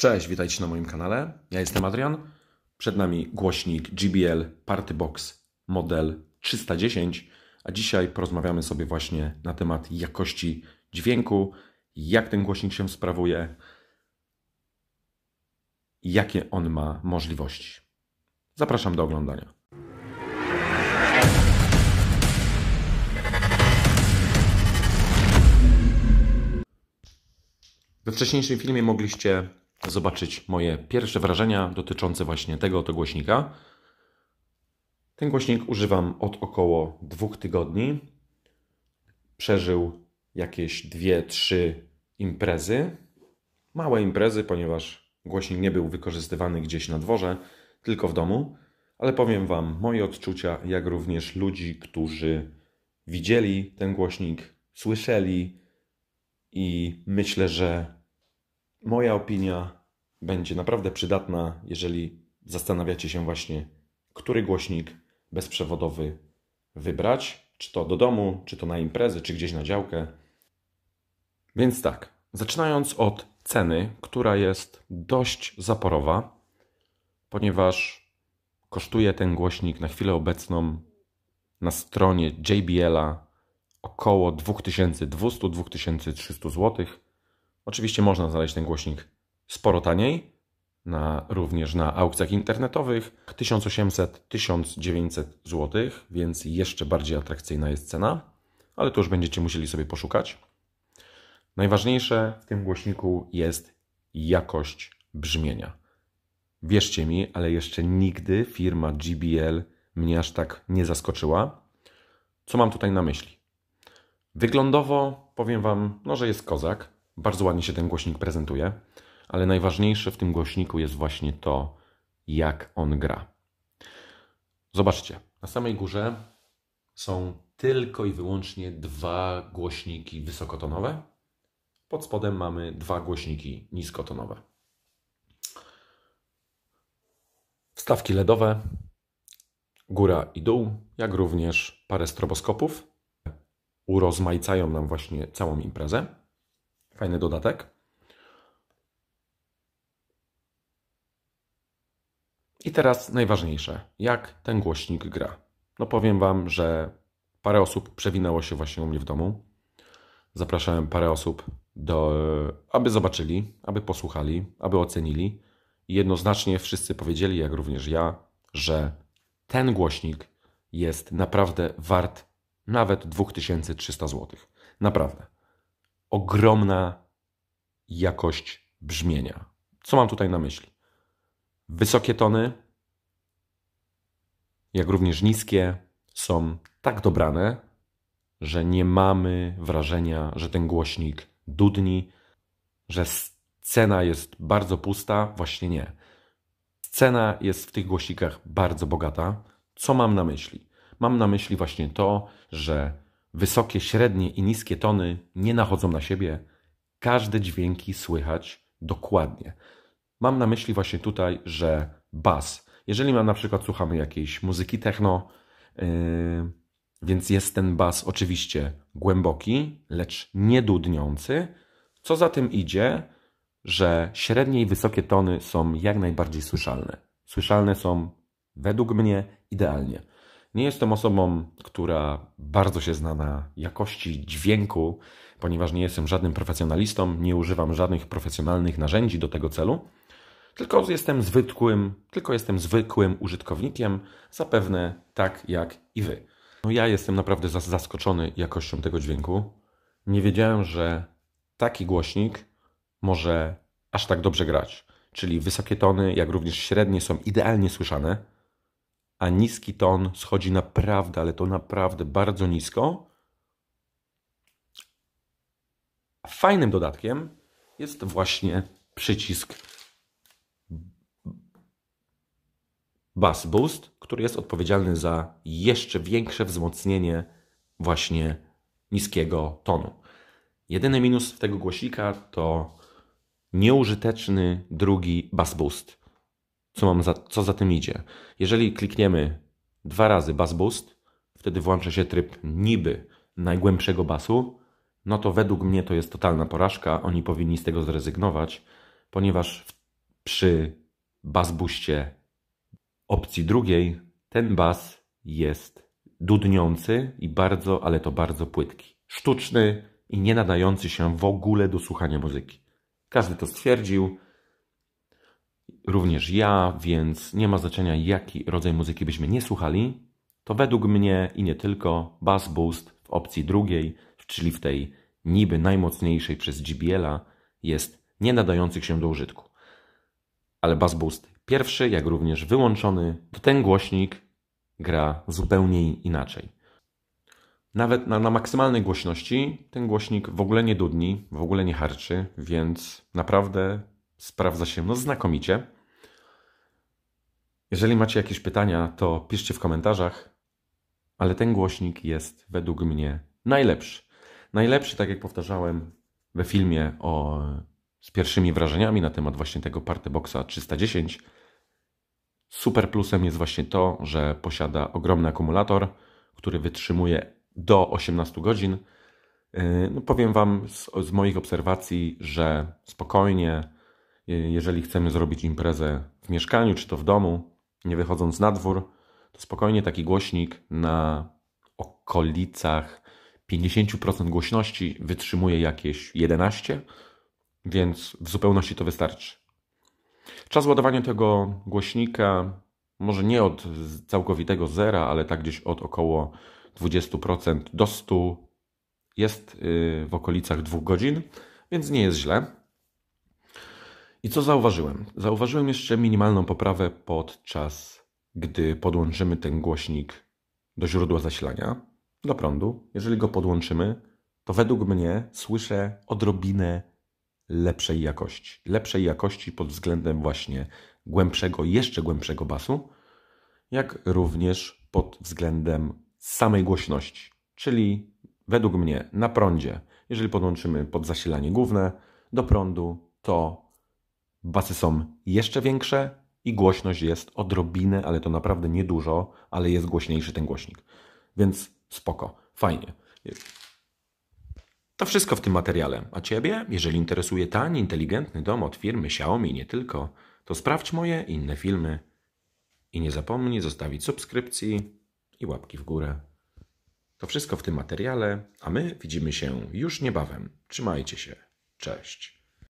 Cześć, witajcie na moim kanale. Ja jestem Adrian. Przed nami głośnik GBL Party Box model 310, a dzisiaj porozmawiamy sobie właśnie na temat jakości dźwięku, jak ten głośnik się sprawuje, jakie on ma możliwości. Zapraszam do oglądania. We wcześniejszym filmie mogliście zobaczyć moje pierwsze wrażenia dotyczące właśnie tego oto głośnika. Ten głośnik używam od około dwóch tygodni. Przeżył jakieś dwie, trzy imprezy. Małe imprezy, ponieważ głośnik nie był wykorzystywany gdzieś na dworze, tylko w domu. Ale powiem Wam moje odczucia, jak również ludzi, którzy widzieli ten głośnik, słyszeli i myślę, że moja opinia będzie naprawdę przydatna, jeżeli zastanawiacie się właśnie, który głośnik bezprzewodowy wybrać, czy to do domu, czy to na imprezę, czy gdzieś na działkę. Więc tak, zaczynając od ceny, która jest dość zaporowa, ponieważ kosztuje ten głośnik na chwilę obecną na stronie JBL-a około 2200-2300 zł. Oczywiście można znaleźć ten głośnik sporo taniej, na, również na aukcjach internetowych 1800-1900 zł, więc jeszcze bardziej atrakcyjna jest cena, ale to już będziecie musieli sobie poszukać. Najważniejsze w tym głośniku jest jakość brzmienia. Wierzcie mi, ale jeszcze nigdy firma GBL mnie aż tak nie zaskoczyła. Co mam tutaj na myśli? Wyglądowo powiem Wam, no, że jest kozak. Bardzo ładnie się ten głośnik prezentuje ale najważniejsze w tym głośniku jest właśnie to, jak on gra. Zobaczcie, na samej górze są tylko i wyłącznie dwa głośniki wysokotonowe. Pod spodem mamy dwa głośniki niskotonowe. Wstawki LEDowe, góra i dół, jak również parę stroboskopów urozmaicają nam właśnie całą imprezę. Fajny dodatek. I teraz najważniejsze, jak ten głośnik gra. No powiem Wam, że parę osób przewinęło się właśnie u mnie w domu. Zapraszałem parę osób, do, aby zobaczyli, aby posłuchali, aby ocenili. I jednoznacznie wszyscy powiedzieli, jak również ja, że ten głośnik jest naprawdę wart nawet 2300 zł. Naprawdę. Ogromna jakość brzmienia. Co mam tutaj na myśli? Wysokie tony, jak również niskie, są tak dobrane, że nie mamy wrażenia, że ten głośnik dudni, że scena jest bardzo pusta. Właśnie nie. Scena jest w tych głośnikach bardzo bogata. Co mam na myśli? Mam na myśli właśnie to, że wysokie, średnie i niskie tony nie nachodzą na siebie. Każde dźwięki słychać dokładnie. Mam na myśli właśnie tutaj, że bas. Jeżeli na przykład słuchamy jakiejś muzyki techno, yy, więc jest ten bas oczywiście głęboki, lecz niedudniący. Co za tym idzie, że średnie i wysokie tony są jak najbardziej słyszalne. Słyszalne są według mnie idealnie. Nie jestem osobą, która bardzo się zna na jakości dźwięku, ponieważ nie jestem żadnym profesjonalistą, nie używam żadnych profesjonalnych narzędzi do tego celu. Tylko jestem zwykłym, tylko jestem zwykłym użytkownikiem, zapewne tak jak i wy. No ja jestem naprawdę zaskoczony jakością tego dźwięku. Nie wiedziałem, że taki głośnik może aż tak dobrze grać. Czyli wysokie tony, jak również średnie są idealnie słyszane, a niski ton schodzi naprawdę, ale to naprawdę bardzo nisko. Fajnym dodatkiem jest właśnie przycisk Bass Boost, który jest odpowiedzialny za jeszcze większe wzmocnienie właśnie niskiego tonu. Jedyny minus tego głośnika to nieużyteczny drugi Bass Boost. Co, mam za, co za tym idzie? Jeżeli klikniemy dwa razy Bass Boost, wtedy włącza się tryb niby najgłębszego basu, no to według mnie to jest totalna porażka. Oni powinni z tego zrezygnować, ponieważ przy Bass Boostie opcji drugiej ten bas jest dudniący i bardzo, ale to bardzo płytki. Sztuczny i nie nadający się w ogóle do słuchania muzyki. Każdy to stwierdził, również ja, więc nie ma znaczenia jaki rodzaj muzyki byśmy nie słuchali, to według mnie i nie tylko bass boost w opcji drugiej, czyli w tej niby najmocniejszej przez GBL-a jest nie nadających się do użytku. Ale bass boost pierwszy, jak również wyłączony, to ten głośnik gra zupełnie inaczej. Nawet na, na, maksymalnej głośności ten głośnik w ogóle nie dudni, w ogóle nie harczy, więc naprawdę sprawdza się no, znakomicie. Jeżeli macie jakieś pytania, to piszcie w komentarzach, ale ten głośnik jest według mnie najlepszy. Najlepszy, tak jak powtarzałem we filmie o, z pierwszymi wrażeniami na temat właśnie tego Party Boxa 310, Super plusem jest właśnie to, że posiada ogromny akumulator, który wytrzymuje do 18 godzin. Y, no powiem Wam z, z moich obserwacji, że spokojnie, y, jeżeli chcemy zrobić imprezę w mieszkaniu czy to w domu, nie wychodząc na dwór, to spokojnie taki głośnik na okolicach 50% głośności wytrzymuje jakieś 11, więc w zupełności to wystarczy. Czas ładowania tego głośnika może nie od całkowitego zera, ale tak gdzieś od około 20% do 100 jest y, w okolicach 2 godzin, więc nie jest źle. I co zauważyłem? Zauważyłem jeszcze minimalną poprawę podczas gdy podłączymy ten głośnik do źródła zasilania, do prądu. Jeżeli go podłączymy, to według mnie słyszę odrobinę lepszej jakości. Lepszej jakości pod względem właśnie głębszego, jeszcze głębszego basu, jak również pod względem samej głośności. Czyli według mnie na prądzie, jeżeli podłączymy pod zasilanie główne do prądu, to basy są jeszcze większe i głośność jest odrobinę, ale to naprawdę niedużo, ale jest głośniejszy ten głośnik. Więc spoko, fajnie. To wszystko w tym materiale. A Ciebie, jeżeli interesuje tani, inteligentny dom od firmy Xiaomi i nie tylko, to sprawdź moje inne filmy. I nie zapomnij zostawić subskrypcji i łapki w górę. To wszystko w tym materiale, a my widzimy się już niebawem. Trzymajcie się. Cześć.